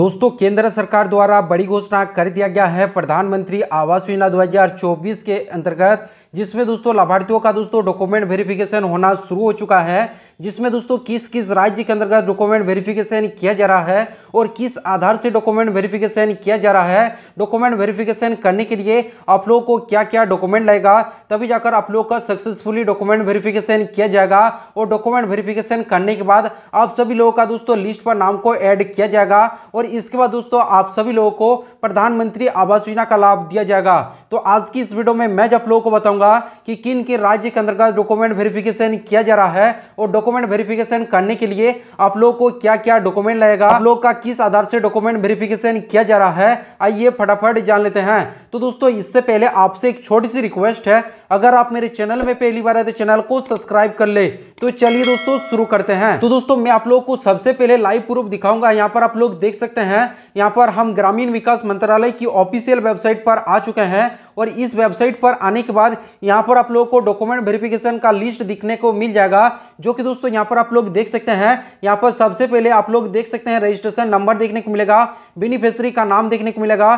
दोस्तों केंद्र सरकार द्वारा बड़ी घोषणा कर दिया गया है प्रधानमंत्री आवास योजना 2024 के अंतर्गत जिसमें दोस्तों लाभार्थियों का दोस्तों डॉक्यूमेंट वेरिफिकेशन होना शुरू हो चुका है जिसमें दोस्तों किस किस राज्य के अंतर्गत डॉक्यूमेंट वेरिफिकेशन किया जा रहा है और किस आधार से डॉक्यूमेंट वेरिफिकेशन किया जा रहा है डॉक्यूमेंट वेरिफिकेशन करने के लिए आप लोगों को क्या क्या डॉक्यूमेंट लगेगा तभी जाकर आप लोगों का सक्सेसफुली डॉक्यूमेंट वेरिफिकेशन किया जाएगा और डॉक्यूमेंट वेरिफिकेशन करने के बाद आप सभी लोगों का दोस्तों लिस्ट पर नाम को ऐड किया जाएगा और इसके बाद दोस्तों आप सभी लोगों को प्रधानमंत्री आवास योजना का लाभ दिया जाएगा तो आज की इस वीडियो में मैं जब लोगों को बताऊंगा कि किन किन राज्य के अंतर्गत डॉक्यूमेंट वेरिफिकेशन किया जा रहा है और डॉक्यूमेंट वेरिफिकेशन करने के लिए आप लोगों को क्या क्या डॉक्यूमेंट लगेगा आप लोग का किस आधार से डॉक्यूमेंट वेरिफिकेशन किया जा रहा है आइए फटाफट जान लेते हैं तो दोस्तों इससे पहले आपसे एक छोटी सी रिक्वेस्ट है अगर आप मेरे चैनल में पहली बार है तो चैनल को सब्सक्राइब कर ले तो चलिए दोस्तों शुरू करते हैं तो दोस्तों मैं आप लोग को सबसे पहले लाइव प्रूफ दिखाऊंगा यहाँ पर आप लोग देख सकते हैं यहाँ पर हम ग्रामीण विकास मंत्रालय की ऑफिशियल वेबसाइट पर आ चुके हैं और इस वेबसाइट पर आने के बाद यहाँ पर आप लोग को डॉक्यूमेंट वेरिफिकेशन का लिस्ट दिखने को मिल जाएगा जो कि दोस्तों यहाँ पर आप लोग देख सकते हैं यहाँ पर सबसे पहले आप लोग देख सकते हैं रजिस्ट्रेशन नंबर देखने को मिलेगा बेनिफिशरी का नाम देखने को मिलेगा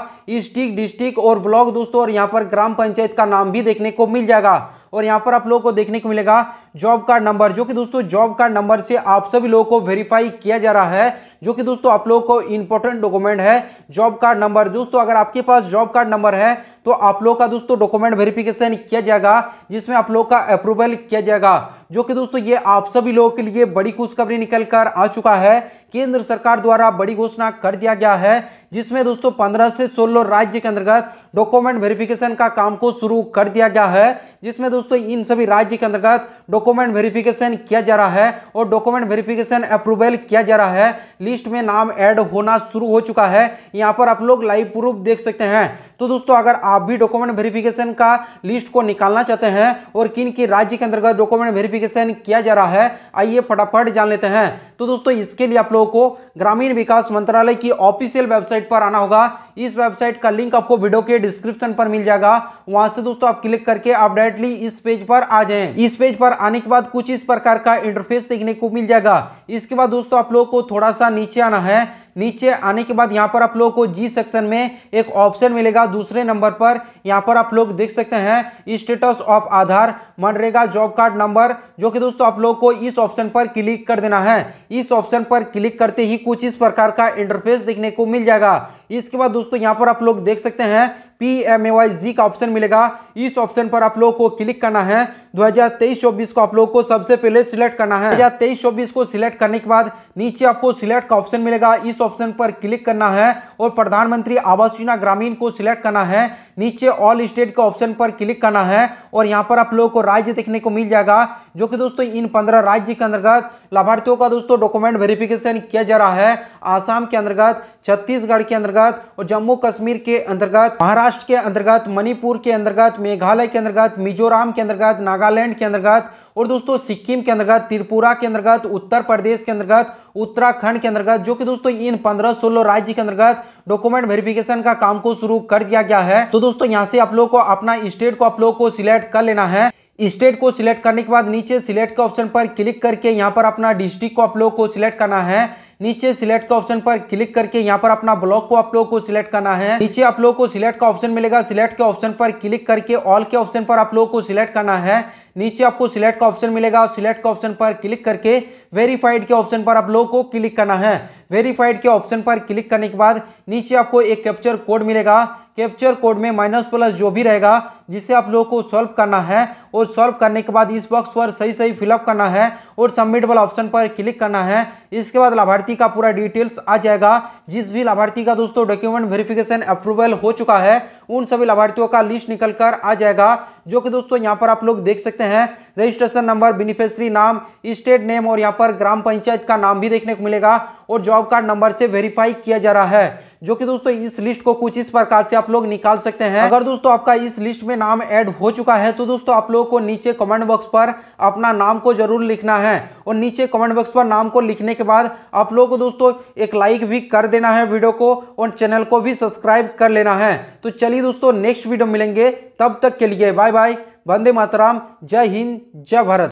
स्टिक डिस्ट्रिक्ट और ब्लॉक दोस्तों और यहाँ पर ग्राम पंचायत का नाम भी देखने को मिल जाएगा और यहाँ पर आप लोगों को देखने को मिलेगा जॉब कार्ड नंबर जो कि दोस्तों जॉब कार्ड नंबर से आप सभी लोगों को वेरीफाई किया जा रहा है जो कि दोस्तों आप लोगों को इंपॉर्टेंट डॉक्यूमेंट है जॉब कार्ड नंबर दोस्तों अगर आपके पास जॉब कार्ड नंबर है तो आप लोग का दोस्तों डॉक्यूमेंट वेरिफिकेशन किया जाएगा जिसमें आप लोग का अप्रूवल किया जाएगा जो कि दोस्तों ये आप सभी लोगों के लिए बड़ी खुशखबरी निकल कर आ चुका है केंद्र सरकार द्वारा बड़ी घोषणा कर दिया गया है जिसमें दोस्तों 15 से 16 राज्य के अंतर्गत डॉक्यूमेंट वेरिफिकेशन का काम को शुरू कर दिया गया है जिसमें दोस्तों इन सभी राज्य के अंतर्गत डॉक्यूमेंट वेरिफिकेशन किया जा रहा है और डॉक्यूमेंट वेरिफिकेशन अप्रूवल किया जा रहा है लिस्ट में नाम ऐड होना शुरू हो चुका है यहाँ पर आप लोग लाइव प्रूफ देख सकते हैं तो दोस्तों अगर आप भी डॉक्यूमेंट वेरिफिकेशन का लिस्ट को निकालना चाहते हैं और किन किन राज्य के अंतर्गत डॉक्यूमेंट वेरिफिकेशन एप्लीकेशन किया जा रहा है आइए फटाफट जान लेते हैं तो दोस्तों इसके लिए आप लोगों को ग्रामीण विकास मंत्रालय की ऑफिशियल वेबसाइट पर आना होगा इस वेबसाइट का लिंक आपको वीडियो के डिस्क्रिप्शन पर मिल जाएगा वहां से दोस्तों आप क्लिक करके आप डायरेक्टली इस पेज पर आ जाए इस पेज पर आने के बाद कुछ इस प्रकार का इंटरफेस देखने को मिल जाएगा इसके बाद दोस्तों आप लोगों को थोड़ा सा नीचे आना है नीचे आने के बाद यहाँ पर आप लोगों को जी सेक्शन में एक ऑप्शन मिलेगा दूसरे नंबर पर यहाँ पर आप लोग देख सकते हैं status of Aadhaar MNREGA job card number जो कि दोस्तों आप लोग को इस ऑप्शन पर क्लिक कर देना है इस ऑप्शन पर क्लिक करते ही कुछ इस प्रकार का इंटरफेस देखने को मिल जाएगा इसके बाद दोस्तों यहाँ पर आप लोग देख सकते हैं P M A Y G का ऑप्शन मिलेगा इस ऑप्शन पर आप लोग को क्लिक करना है 2023-24 को आप लोग को सबसे पहले सिलेक्ट करना है 2023-24 को सिलेक्ट करने के बाद नीचे आपको सिलेक्ट का ऑप्शन मिलेगा इस ऑप्शन पर क्लिक करना है और प्रधानमंत्री आवास योजना ग्रामीण को सिलेक्ट करना है नीचे ऑल स्टेट के ऑप्शन पर क्लिक करना है और यहाँ पर आप लोगों को राज्य देखने को मिल जाएगा जो कि दोस्तों इन पंद्रह राज्य के अंतर्गत लाभार्थियों का दोस्तों डॉक्यूमेंट वेरिफिकेशन किया जा रहा है आसाम के अंतर्गत छत्तीसगढ़ के अंतर्गत और जम्मू कश्मीर के अंतर्गत महाराष्ट्र के अंतर्गत मणिपुर के अंतर्गत मेघालय के अंतर्गत मिजोराम के अंतर्गत नागालैंड के अंतर्गत और दोस्तों सिक्किम के अंतर्गत त्रिपुरा के अंतर्गत उत्तर प्रदेश के अंतर्गत उत्तराखंड के अंतर्गत जो कि दोस्तों इन 15-16 राज्य के अंतर्गत डॉक्यूमेंट वेरिफिकेशन का काम को शुरू कर दिया गया है तो दोस्तों यहाँ से आप लोग को अपना स्टेट को आप लोग को सिलेक्ट कर लेना है स्टेट को सिलेक्ट करने के बाद नीचे सिलेक्ट के ऑप्शन पर क्लिक करके यहाँ पर अपना डिस्ट्रिक्ट को आप लोग को सिलेक्ट करना है नीचे सिलेक्ट के ऑप्शन पर क्लिक करके यहाँ पर अपना ब्लॉक को आप लोग को सिलेक्ट करना है नीचे आप लोग को सिलेक्ट का ऑप्शन मिलेगा सिलेक्ट के ऑप्शन पर क्लिक करके ऑल के ऑप्शन पर आप लोग को सिलेक्ट करना है नीचे आपको सिलेक्ट का ऑप्शन मिलेगा और सिलेक्ट का ऑप्शन पर क्लिक करके वेरीफाइड के ऑप्शन पर आप लोग को क्लिक करना है वेरीफाइड के ऑप्शन पर क्लिक करने के बाद नीचे आपको एक कैप्चर कोड मिलेगा कैप्चर कोड में माइनस प्लस जो भी रहेगा जिसे आप लोगों को सॉल्व करना है और सॉल्व करने के बाद इस बॉक्स पर सही सही फिलअप करना है और सबमिट वाला ऑप्शन पर क्लिक करना है इसके बाद लाभार्थी का पूरा डिटेल्स आ जाएगा जिस भी लाभार्थी का दोस्तों डॉक्यूमेंट वेरिफिकेशन अप्रूवल हो चुका है उन सभी लाभार्थियों का लिस्ट निकल कर आ जाएगा जो कि दोस्तों यहाँ पर आप लोग देख सकते हैं रजिस्ट्रेशन नंबर बेनिफिशरी नाम स्टेट नेम और यहाँ पर ग्राम पंचायत का नाम भी देखने को मिलेगा और जॉब कार्ड नंबर से वेरीफाई किया जा रहा है जो कि दोस्तों इस लिस्ट को कुछ इस प्रकार से आप लोग निकाल सकते हैं अगर दोस्तों आपका इस लिस्ट में नाम ऐड हो चुका है तो दोस्तों आप लोगों को नीचे कमेंट बॉक्स पर अपना नाम को जरूर लिखना है और नीचे कमेंट बॉक्स पर नाम को लिखने के बाद आप लोगों को दोस्तों एक लाइक भी कर देना है वीडियो को और चैनल को भी सब्सक्राइब कर लेना है तो चलिए दोस्तों नेक्स्ट वीडियो मिलेंगे तब तक के लिए बाय बाय वंदे मातराम जय हिंद जय भारत